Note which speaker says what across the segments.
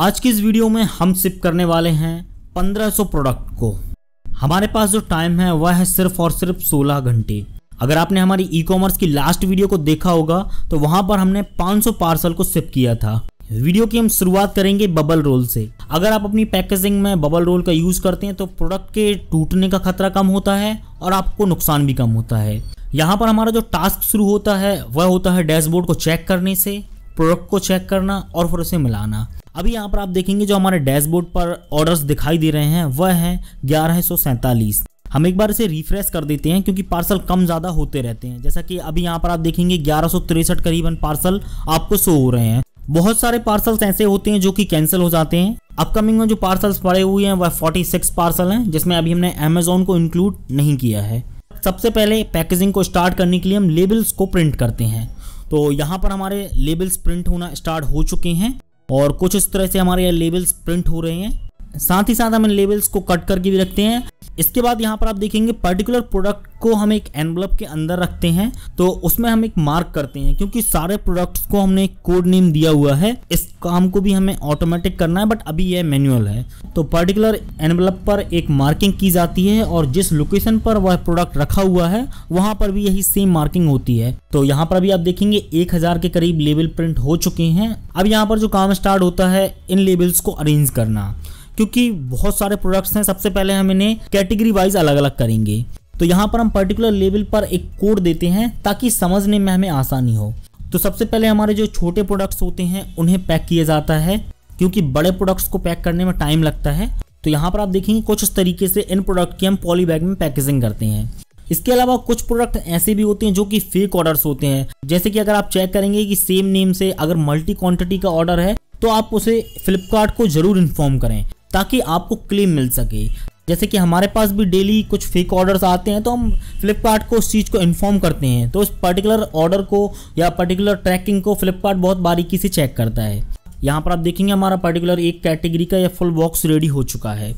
Speaker 1: आज की इस वीडियो में हम सिप करने वाले हैं 1500 प्रोडक्ट को हमारे पास जो टाइम है वह है सिर्फ और सिर्फ 16 घंटे अगर आपने हमारी ई कॉमर्स की लास्ट वीडियो को देखा होगा तो वहां पर हमने 500 पार्सल को सिप किया था वीडियो की हम शुरुआत करेंगे बबल रोल से अगर आप अपनी पैकेजिंग में बबल रोल का यूज़ करते हैं तो प्रोडक्ट के टूटने का खतरा कम होता है और आपको नुकसान भी कम होता है यहाँ पर हमारा जो टास्क शुरू होता है वह होता है डैशबोर्ड को चेक करने से प्रोडक्ट को चेक करना और फिर उसे मिलाना अभी यहाँ पर आप देखेंगे जो हमारे डैशबोर्ड पर ऑर्डर्स दिखाई दे रहे हैं वह हैं ग्यारह हम एक बार इसे रिफ्रेश कर देते हैं क्योंकि पार्सल कम ज़्यादा होते रहते हैं जैसा कि अभी यहाँ पर आप देखेंगे ग्यारह करीबन पार्सल आपको शो हो रहे हैं बहुत सारे पार्सल्स ऐसे होते हैं जो कि कैंसिल हो जाते हैं अपकमिंग में जो पार्सल्स पड़े हुए हैं वह 46 पार्सल हैं जिसमें अभी हमने अमेजोन को इंक्लूड नहीं किया है सबसे पहले पैकेजिंग को स्टार्ट करने के लिए हम लेबल्स को प्रिंट करते हैं तो यहाँ पर हमारे लेबल्स प्रिंट होना स्टार्ट हो चुके हैं और कुछ इस तरह से हमारे यहाँ लेबल्स प्रिंट हो रहे हैं साथ ही साथ हम इन लेबल्स को कट करके भी रखते हैं इसके बाद यहाँ पर आप देखेंगे पर्टिकुलर प्रोडक्ट को हम एक एनवलप के अंदर रखते हैं तो उसमें हम एक मार्क करते हैं क्योंकि सारे प्रोडक्ट्स को हमने एक कोड नेम दिया हुआ है इस काम को भी हमें ऑटोमेटिक करना है बट अभी यह मैनुअल है तो पर्टिकुलर एनवलप पर एक मार्किंग की जाती है और जिस लोकेशन पर वह प्रोडक्ट रखा हुआ है वहां पर भी यही सेम मार्किंग होती है तो यहाँ पर भी आप देखेंगे एक हजार के करीब लेबल प्रिंट हो चुके हैं अब यहाँ पर जो काम स्टार्ट होता है इन लेबल्स को अरेंज करना क्योंकि बहुत सारे प्रोडक्ट्स हैं सबसे पहले हम इन्हें कैटेगरी वाइज अलग अलग करेंगे तो यहाँ पर हम पर्टिकुलर लेवल पर एक कोड देते हैं ताकि समझने में हमें आसानी हो तो सबसे पहले हमारे जो छोटे प्रोडक्ट्स होते हैं उन्हें पैक किया जाता है क्योंकि बड़े प्रोडक्ट्स को पैक करने में टाइम लगता है तो यहाँ पर आप देखेंगे कुछ इस तरीके से इन प्रोडक्ट की हम पॉली बैग में पैकेजिंग करते हैं इसके अलावा कुछ प्रोडक्ट ऐसे भी होते हैं जो कि फेक ऑर्डर्स होते हैं जैसे कि अगर आप चेक करेंगे कि सेम नेम से अगर मल्टी क्वांटिटी का ऑर्डर है तो आप उसे फ्लिपकार्ट को जरूर इन्फॉर्म करें ताकि आपको क्लेम मिल सके जैसे कि हमारे पास भी डेली कुछ फेक ऑर्डर्स आते हैं तो हम फ्लिपकार्ट को उस चीज़ को इन्फॉर्म करते हैं तो उस पर्टिकुलर ऑर्डर को या पर्टिकुलर ट्रैकिंग को फ्लिपकार्ट बहुत बारीकी से चेक करता है यहाँ पर आप देखेंगे हमारा पर्टिकुलर एक कैटेगरी का या फुल बॉक्स रेडी हो चुका है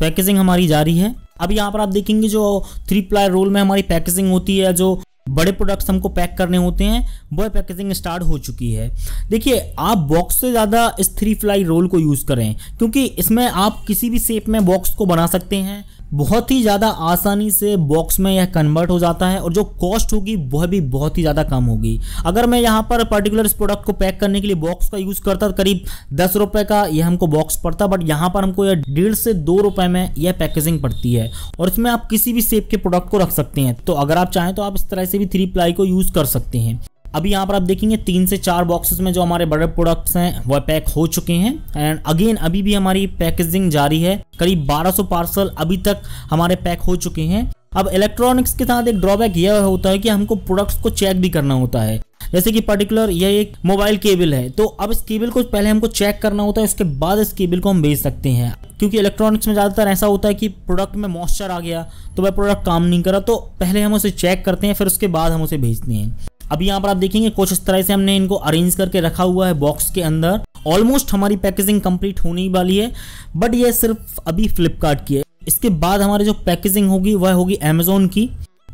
Speaker 1: पैकेजिंग हमारी जारी है अब यहाँ पर आप देखेंगे जो थ्री प्लाई रोल में हमारी पैकेजिंग होती है जो बड़े प्रोडक्ट्स हमको पैक करने होते हैं वह पैकेजिंग स्टार्ट हो चुकी है देखिए आप बॉक्स से ज़्यादा इस थ्री फ्लाई रोल को यूज़ करें क्योंकि इसमें आप किसी भी शेप में बॉक्स को बना सकते हैं बहुत ही ज़्यादा आसानी से बॉक्स में यह कन्वर्ट हो जाता है और जो कॉस्ट होगी वह भी बहुत ही ज़्यादा कम होगी अगर मैं यहाँ पर पर्टिकुलर इस प्रोडक्ट को पैक करने के लिए बॉक्स का यूज़ करता तो करीब दस रुपये का यह हमको बॉक्स पड़ता बट यहाँ पर हमको यह डेढ़ से दो रुपये में यह पैकेजिंग पड़ती है और इसमें आप किसी भी सेप के प्रोडक्ट को रख सकते हैं तो अगर आप चाहें तो आप इस तरह से भी थ्री प्लाई को यूज़ कर सकते हैं अभी यहाँ पर आप देखेंगे तीन से चार बॉक्सेस में जो हमारे बड़े प्रोडक्ट्स हैं वह पैक हो चुके हैं एंड अगेन अभी भी हमारी पैकेजिंग जारी है करीब 1200 पार्सल अभी तक हमारे पैक हो चुके हैं अब इलेक्ट्रॉनिक्स के साथ एक ड्रॉबैक यह होता है कि हमको प्रोडक्ट्स को चेक भी करना होता है जैसे कि पर्टिकुलर यह एक मोबाइल केबल है तो अब इस केबल को पहले हमको चेक करना होता है उसके बाद इस केबल को हम बेच सकते हैं क्योंकि इलेक्ट्रॉनिक्स में ज़्यादातर ऐसा होता है कि प्रोडक्ट में मॉइस्चर आ गया तो वह प्रोडक्ट काम नहीं करा तो पहले हम उसे चेक करते हैं फिर उसके बाद हम उसे भेजते हैं अब यहाँ पर आप देखेंगे कुछ इस तरह से हमने इनको अरेंज करके रखा हुआ है बॉक्स के अंदर ऑलमोस्ट हमारी पैकेजिंग कंप्लीट होने ही वाली है बट ये सिर्फ अभी फ्लिपकार्ट की है इसके बाद हमारी जो पैकेजिंग होगी वह होगी अमेजोन की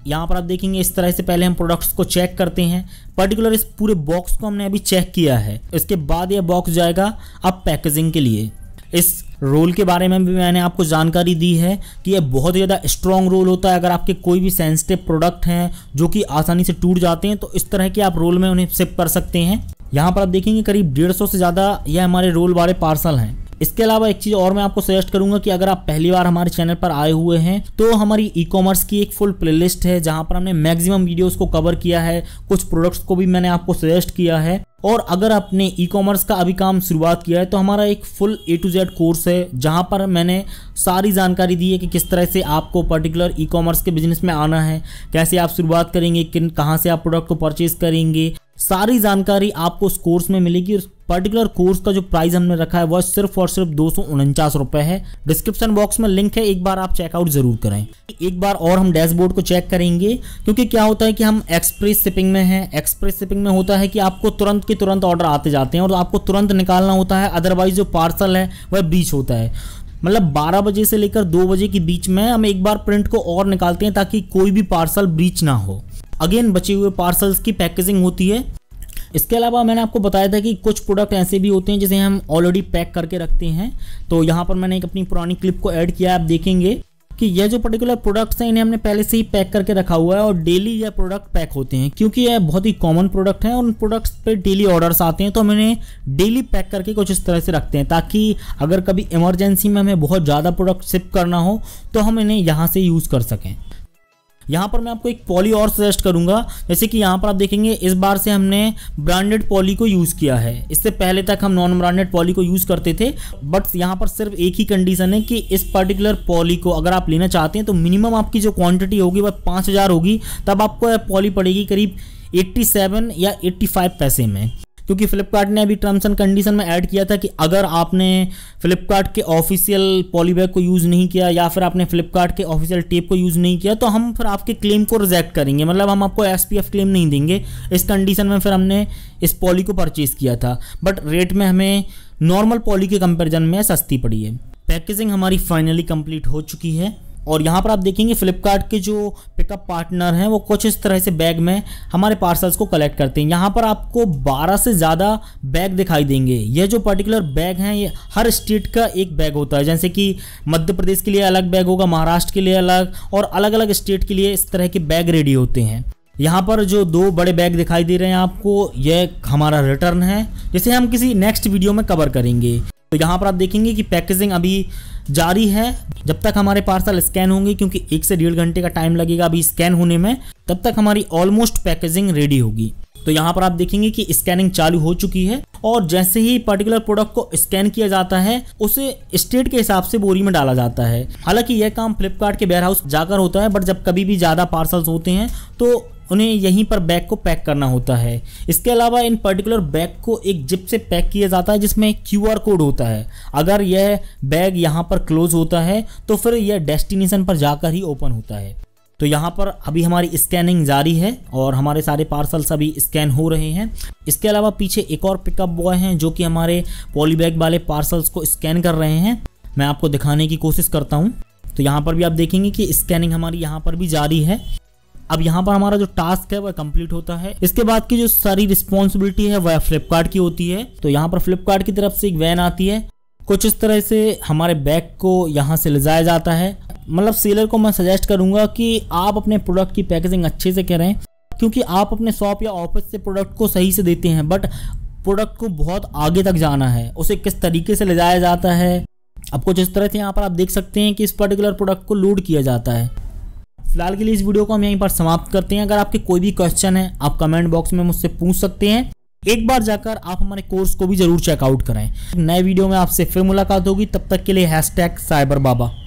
Speaker 1: यहाँ पर आप देखेंगे इस तरह से पहले हम प्रोडक्ट्स को चेक करते हैं पर्टिकुलर इस पूरे बॉक्स को हमने अभी चेक किया है इसके बाद यह बॉक्स जाएगा अब पैकेजिंग के लिए इस रोल के बारे में भी मैंने आपको जानकारी दी है कि यह बहुत ही ज़्यादा स्ट्रॉन्ग रोल होता है अगर आपके कोई भी सेंसिटिव प्रोडक्ट हैं जो कि आसानी से टूट जाते हैं तो इस तरह के आप रोल में उन्हें सिप कर सकते हैं यहाँ पर आप देखेंगे करीब डेढ़ सौ से ज़्यादा यह हमारे रोल वाले पार्सल हैं इसके अलावा एक चीज और मैं आपको सजेस्ट करूंगा कि अगर आप पहली बार हमारे चैनल पर आए हुए हैं तो हमारी ई कॉमर्स की एक फुल प्लेलिस्ट है जहां पर हमने मैक्सिमम वीडियोस को कवर किया है कुछ प्रोडक्ट्स को भी मैंने आपको सजेस्ट किया है और अगर आपने ई कॉमर्स का अभी काम शुरुआत किया है तो हमारा एक full A to Z course है जहां पर मैंने सारी जानकारी दी है कि किस तरह से आपको पर्टिकुलर ई कॉमर्स के बिजनेस में आना है कैसे आप शुरुआत करेंगे किन कहाँ से आप प्रोडक्ट को परचेज करेंगे सारी जानकारी आपको उस कोर्स में मिलेगी और पर्टिकुलर कोर्स का जो प्राइस हमने रखा है वह सिर्फ और सिर्फ दो रुपए है डिस्क्रिप्शन बॉक्स में लिंक है एक बार आप चेकआउट जरूर करें एक बार और हम डैशबोर्ड को चेक करेंगे क्योंकि क्या होता है कि हम एक्सप्रेस शिपिंग में हैं एक्सप्रेस शिपिंग में होता है कि आपको तुरंत के तुरंत ऑर्डर आते जाते हैं और आपको तुरंत निकालना होता है अदरवाइज जो पार्सल है वह बीच होता है मतलब 12 बजे से लेकर 2 बजे के बीच में हम एक बार प्रिंट को और निकालते हैं ताकि कोई भी पार्सल ब्रीच ना हो अगेन बचे हुए पार्सल्स की पैकेजिंग होती है इसके अलावा मैंने आपको बताया था कि कुछ प्रोडक्ट ऐसे भी होते हैं जिसे हम ऑलरेडी पैक करके रखते हैं तो यहाँ पर मैंने एक अपनी पुरानी क्लिप को ऐड किया है आप देखेंगे कि यह जो पर्टिकुलर प्रोडक्ट्स हैं इन्हें हमने पहले से ही पैक करके रखा हुआ है और डेली यह प्रोडक्ट पैक होते हैं क्योंकि यह बहुत ही कॉमन प्रोडक्ट है और उन प्रोडक्ट्स पे डेली ऑर्डर्स आते हैं तो हम इन्हें डेली पैक करके कुछ इस तरह से रखते हैं ताकि अगर कभी इमरजेंसी में हमें बहुत ज़्यादा प्रोडक्ट शिप करना हो तो हम इन्हें यहाँ से यूज़ कर सकें यहाँ पर मैं आपको एक पॉली और सजेस्ट करूँगा जैसे कि यहाँ पर आप देखेंगे इस बार से हमने ब्रांडेड पॉली को यूज़ किया है इससे पहले तक हम नॉन ब्रांडेड पॉली को यूज़ करते थे बट यहाँ पर सिर्फ एक ही कंडीशन है कि इस पर्टिकुलर पॉली को अगर आप लेना चाहते हैं तो मिनिमम आपकी जो क्वान्टिटी होगी वह पाँच होगी तब आपको पॉली पड़ेगी करीब 87 या 85 पैसे में क्योंकि फ्लिपकार्ट ने अभी टर्म्स एंड कंडीशन में ऐड किया था कि अगर आपने फ्लिपकार्ट के ऑफिशियल पॉलीबैग को यूज़ नहीं किया या फिर आपने फ्लिपकार्ट के ऑफिशियल टेप को यूज़ नहीं किया तो हम फिर आपके क्लेम को रिजेक्ट करेंगे मतलब हम आपको एस क्लेम नहीं देंगे इस कंडीशन में फिर हमने इस पॉली को परचेज़ किया था बट रेट में हमें नॉर्मल पॉली के कंपेरिजन में सस्ती पड़ी है पैकेजिंग हमारी फाइनली कंप्लीट हो चुकी है और यहाँ पर आप देखेंगे फ्लिपकार्ट के जो पिकअप पार्टनर हैं वो कुछ इस तरह से बैग में हमारे पार्सल्स को कलेक्ट करते हैं यहाँ पर आपको 12 से ज़्यादा बैग दिखाई देंगे यह जो पर्टिकुलर बैग हैं ये हर स्टेट का एक बैग होता है जैसे कि मध्य प्रदेश के लिए अलग बैग होगा महाराष्ट्र के लिए अलग और अलग अलग स्टेट के लिए इस तरह के बैग रेडी होते हैं यहाँ पर जो दो बड़े बैग दिखाई दे रहे हैं आपको यह हमारा रिटर्न है जिसे हम किसी नेक्स्ट वीडियो में कवर करेंगे तो यहाँ पर आप देखेंगे कि पैकेजिंग अभी जारी है जब तक हमारे पार्सल स्कैन होंगे क्योंकि एक से डेढ़ घंटे का टाइम लगेगा अभी स्कैन होने में तब तक हमारी ऑलमोस्ट पैकेजिंग रेडी होगी तो यहाँ पर आप देखेंगे कि स्कैनिंग चालू हो चुकी है और जैसे ही पर्टिकुलर प्रोडक्ट को स्कैन किया जाता है उसे स्टेट के हिसाब से बोरी में डाला जाता है हालांकि यह काम फ्लिपकार्ट के वेयर हाउस जाकर होता है बट जब कभी भी ज़्यादा पार्सल्स होते हैं तो उन्हें यहीं पर बैग को पैक करना होता है इसके अलावा इन पर्टिकुलर बैग को एक जिप से पैक किया जाता है जिसमें क्यू कोड होता है अगर यह बैग यहाँ पर क्लोज होता है तो फिर यह डेस्टिनेशन पर जाकर ही ओपन होता है तो यहाँ पर अभी हमारी स्कैनिंग जारी है और हमारे सारे पार्सल्स अभी स्कैन हो रहे हैं इसके अलावा पीछे एक और पिकअप बॉय हैं जो कि हमारे पॉलीबैग वाले पार्सल्स को स्कैन कर रहे हैं मैं आपको दिखाने की कोशिश करता हूँ तो यहाँ पर भी आप देखेंगे कि स्कैनिंग हमारी यहाँ पर भी जारी है अब यहाँ पर हमारा जो टास्क है वह कंप्लीट होता है इसके बाद की जो सारी रिस्पॉन्सिबिलिटी है वह फ्लिपकार्ट की होती है तो यहाँ पर फ्लिपकार्ट की तरफ से एक वैन आती है कुछ इस तरह से हमारे बैग को यहाँ से ले जाया जाता है मतलब सेलर को मैं सजेस्ट करूंगा कि आप अपने प्रोडक्ट की पैकेजिंग अच्छे से करें क्योंकि आप अपने शॉप या ऑफिस से प्रोडक्ट को सही से देते हैं बट प्रोडक्ट को बहुत आगे तक जाना है उसे किस तरीके से ले जाया जाता है अब कुछ इस तरह से यहाँ पर आप देख सकते हैं कि इस पर्टिकुलर प्रोडक्ट को लोड किया जाता है फिलहाल के लिए इस वीडियो को हम यहीं पर समाप्त करते हैं अगर आपके कोई भी क्वेश्चन है आप कमेंट बॉक्स में मुझसे पूछ सकते हैं एक बार जाकर आप हमारे कोर्स को भी जरूर चेकआउट कराएं नए वीडियो में आपसे फिर मुलाकात होगी तब तक के लिए हैश साइबर बाबा